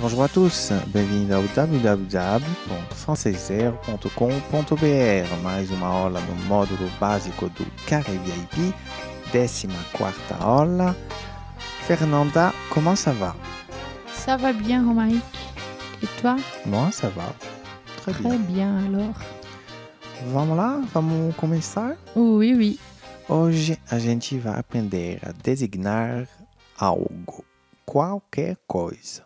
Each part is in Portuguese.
bonjour à tous, bienvenue dans www.francaisair.com.br Mais uma aula do módulo básico do Carré VIP, 14 aula. Fernanda, comment ça va Ça va bien, Romaric. Et toi Moi, ça va. Très, Très bien. alors. Vamos lá? Vamos começar? Oui, oui. Hoje a gente vai aprender a designar algo, qualquer coisa.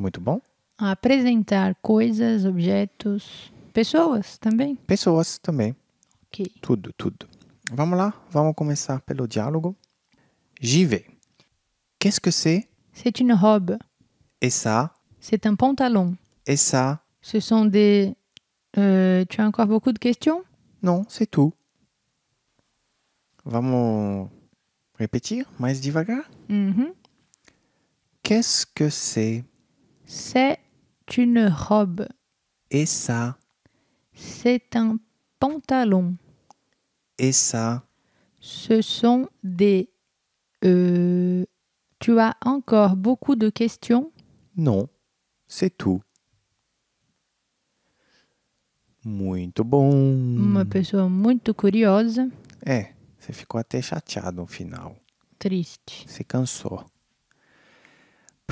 Muito bom. A apresentar coisas, objetos, pessoas também. Pessoas também. Ok. Tudo, tudo. Vamos lá, vamos começar pelo diálogo. J'y vais. Qu'est-ce que c'est C'est une robe. Et ça C'est un pantalon. Et ça Ce sont des... Euh, tu as encore beaucoup de questions Non, c'est tout. Vamos repetir mais devagar? Uhum. Qu'est-ce que c'est C'est une robe. Et ça C'est un pantalon. Et ça Ce sont des... Euh, tu as encore beaucoup de questions Non, c'est tout. Muito bom. Uma pessoa muito curiosa. É, você ficou até chateado no final. Triste. Se cansou.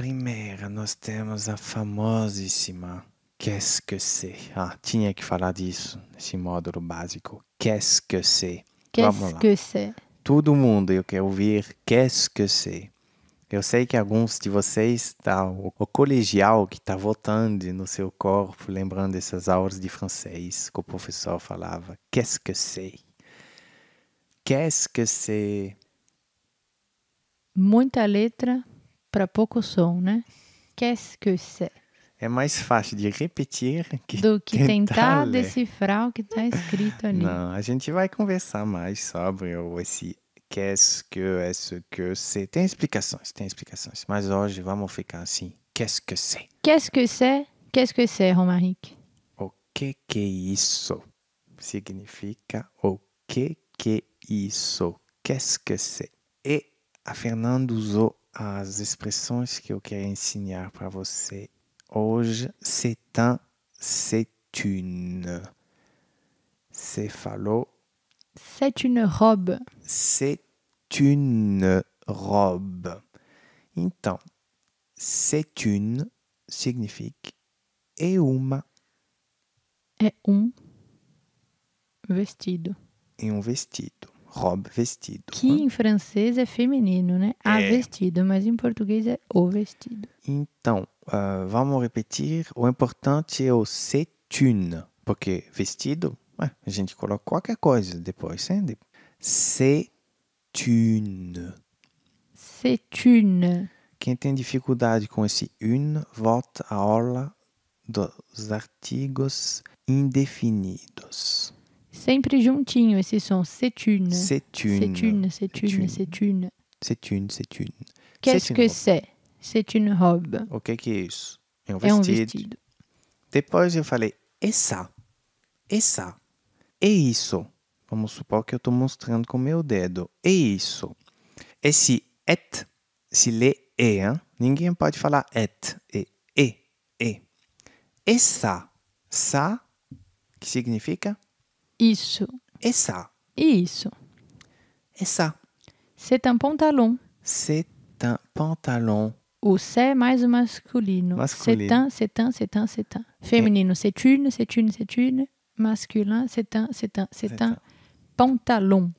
primeira nós temos a famosíssima Qu'est-ce que c'est? Ah, tinha que falar disso nesse módulo básico. Qu'est-ce que c'est? Qu'est-ce que c'est? Todo mundo eu quero ouvir Qu'est-ce que c'est? Eu sei que alguns de vocês, tá, o, o colegial que está votando no seu corpo, lembrando essas aulas de francês que o professor falava. Qu'est-ce que c'est? Qu'est-ce que c'est? Muita letra, para pouco som, né? Qu'est-ce que c'est? É mais fácil de repetir que do que tentar, tentar decifrar o que está escrito ali. Não, a gente vai conversar mais sobre esse qu'est-ce que, est-ce que c'est. Tem explicações, tem explicações. Mas hoje vamos ficar assim. Qu'est-ce que c'est? Qu'est-ce que c'est? Qu'est-ce que c'est, Romaric? O que que isso? Significa o que que isso? Qu'est-ce que c'est? E a Fernanda usou as expressions que eu quero ensinar para você hoje. C'est un, c'est une. C'est falou. C'est une robe. C'est une robe. Então, c'est une significa et uma. É um vestido. Et um vestido. robe vestido. Que em francês é feminino, né? É. A ah, vestido, mas em português é o vestido. Então, uh, vamos repetir. O importante é o c'est une, porque vestido, ué, a gente coloca qualquer coisa depois, hein? Né? C'est une. C'est une. Quem tem dificuldade com esse une, volta à aula dos artigos indefinidos. Sempre juntinho esse som. Cetune. Cetune. Cetune, cetune, cetune. Ceturne, Ceturne. Qu'est-ce que c'est? C'est une robe. O que que é isso? É um vestido. É um vestido. Depois eu falei, essa, essa, é isso. Vamos supor que eu estou mostrando com meu dedo. É isso. Esse et se lê e, é, hein? ninguém pode falar et, e, e, e. Essa, sa, que significa isso. Essa. Isso. Essa. C'est un pantalon. C'est un pantalon. O c'est é mais o masculino. Masculino. C'est un, c'est un, c'est un, c'est un. Feminino, c'est é. une, c'est une, c'est une. Masculin, c'est un, c'est un, c'est un. Pantalon.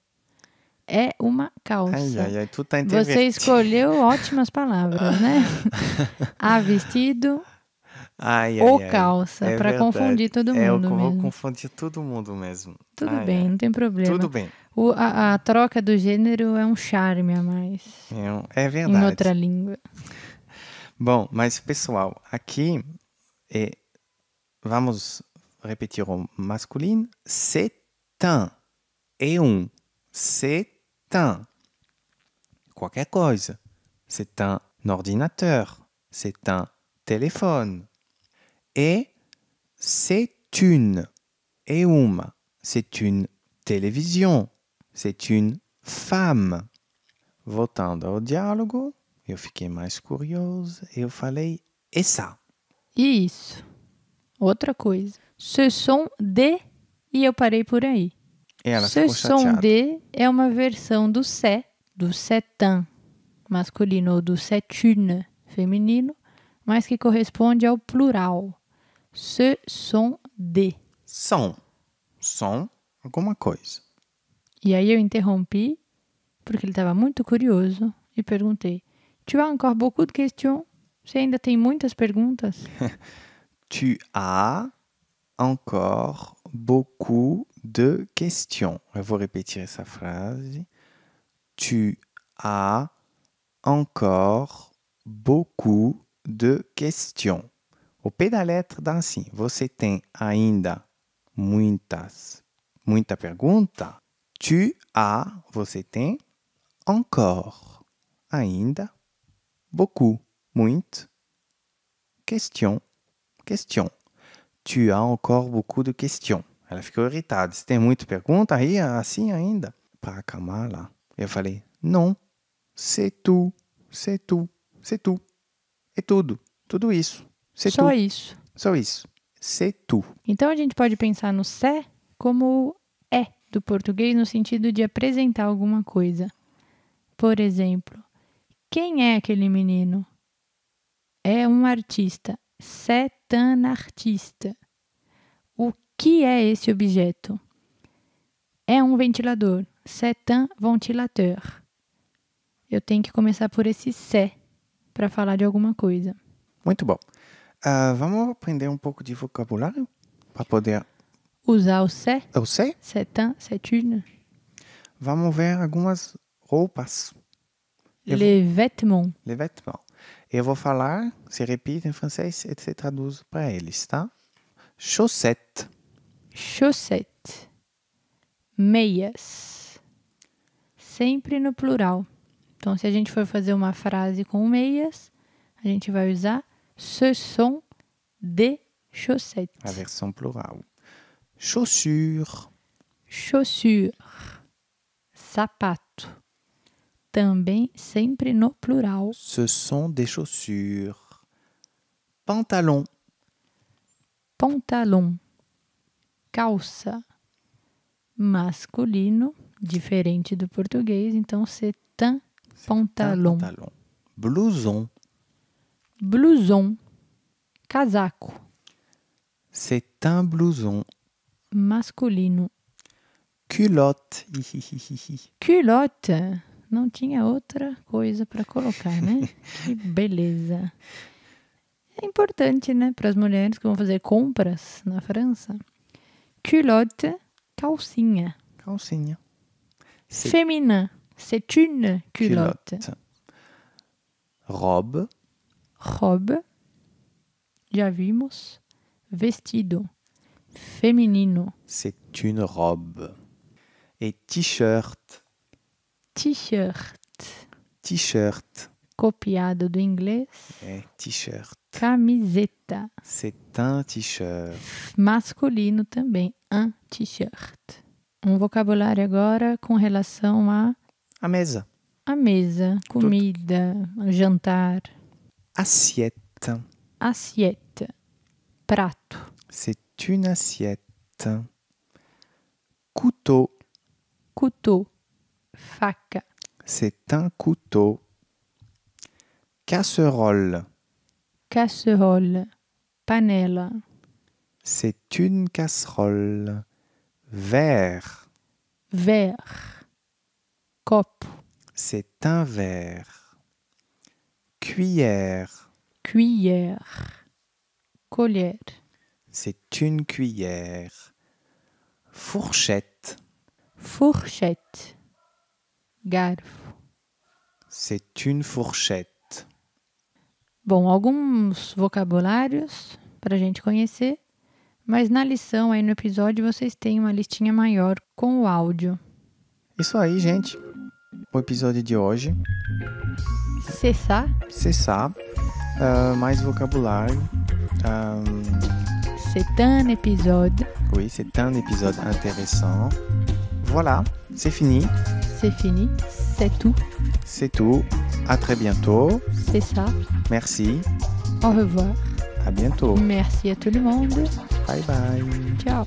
É uma calça. Ai, ai, ai, tu tá Você escolheu ótimas palavras, né? Há vestido, Ai, ou ai, calça, é para confundir todo mundo. É, eu mesmo. vou confundir todo mundo mesmo. Tudo ai, bem, não tem problema. Tudo bem. O, a, a, troca do gênero é um charme a mais. É, é verdade. Em outra língua. Bom, mas pessoal, aqui é, vamos repetir o masculino. C'est un. É um. C'est un. Qualquer coisa. C'est un ordinateur. C'est un téléphone. E c'est une. Et uma. C'est une televisão. C'est une femme. Voltando ao diálogo, eu fiquei mais curioso. Eu falei, e ça? E isso. Outra coisa. Ce sont de. E eu parei por aí. Ela Ce sont de é uma versão do c'est, do setan masculino ou do c'est feminino, mas que corresponde ao plural. Ce sont des. São. São alguma coisa. E aí eu interrompi, porque ele estava muito curioso, e perguntei: Tu as encore beaucoup de questions? Você ainda tem muitas perguntas? tu as encore beaucoup de questions. Eu vou repetir essa frase. Tu as encore beaucoup de questions. O pé da letra dá assim: você tem ainda muitas, muita pergunta? Tu a, você tem encore, ainda, beaucoup, muito, question, question. Tu as encore beaucoup de questions. Ela ficou irritada. Você tem muita pergunta aí, assim ainda? Para acalmar lá. Eu falei, não, c'est tout, c'est tout, c'est tout. É tudo, tudo isso. Só tu. isso. Só isso. C'est tu. Então a gente pode pensar no sé como é do português no sentido de apresentar alguma coisa. Por exemplo, quem é aquele menino? É um artista. C'est artista. O que é esse objeto? É um ventilador. C'est un ventilateur. Eu tenho que começar por esse sé para falar de alguma coisa. Muito bom. Uh, vamos aprender um pouco de vocabulário para poder usar o c'est. É o c'est? C'est un, c'est une. Vamos ver algumas roupas. Eu Les vou... vêtements. Les vêtements. Eu vou falar, se repite em francês e você traduz para eles, tá? Chaussette. Chaussette. Meias. Sempre no plural. Então, se a gente for fazer uma frase com meias, a gente vai usar Ce sont des chaussettes. La version plural. Chaussures. Chaussures. Sapato. Também sempre no plural. Ce sont des chaussures. Pantalon. Pantalon. Calça. Masculino, diferente do português, então c'est un pantalon. pantalon. Blouson. Blouson, casaco. C'est un blouson. Masculino. Culotte. Culotte. Não tinha outra coisa para colocar, né? que beleza. É importante, né, para as mulheres que vão fazer compras na França. Culotte, calcinha. Calcinha. Féminin, c'est une culotte. culotte. Robe robe, já vimos, vestido, feminino. C'est une robe. Et t-shirt. T-shirt. T-shirt. Copiado do inglês. É, t-shirt. Camiseta. C'est un t-shirt. Masculino também, un t-shirt. Um vocabulário agora com relação a. A mesa. A mesa, comida, Tudo. jantar. Assiette. Assiette. Prato. C'est une assiette. Couteau. Couteau. Fac. C'est un couteau. Casserole. Casserole. panel. C'est une casserole. Verre. Verre. Cop. C'est un verre. Cuillère. Cuillère. Collière. C'est une cuillère. Fourchette. Fourchette. Garfo. C'est une fourchette. Bom, alguns vocabulários para a gente conhecer, mas na lição aí no episódio vocês têm uma listinha maior com o áudio. Isso aí, gente. O episódio de hoje C'est ça. C'est euh, mais vocabulaire. vocabulaire... Euh, c'est un épisode. Oui, c'est un épisode intéressant. Voilà, c'est fini. C'est fini, c'est tout. C'est tout. À très bientôt. C'est ça. Merci. Au revoir. À bientôt. Merci à tout le monde. Bye bye. Ciao.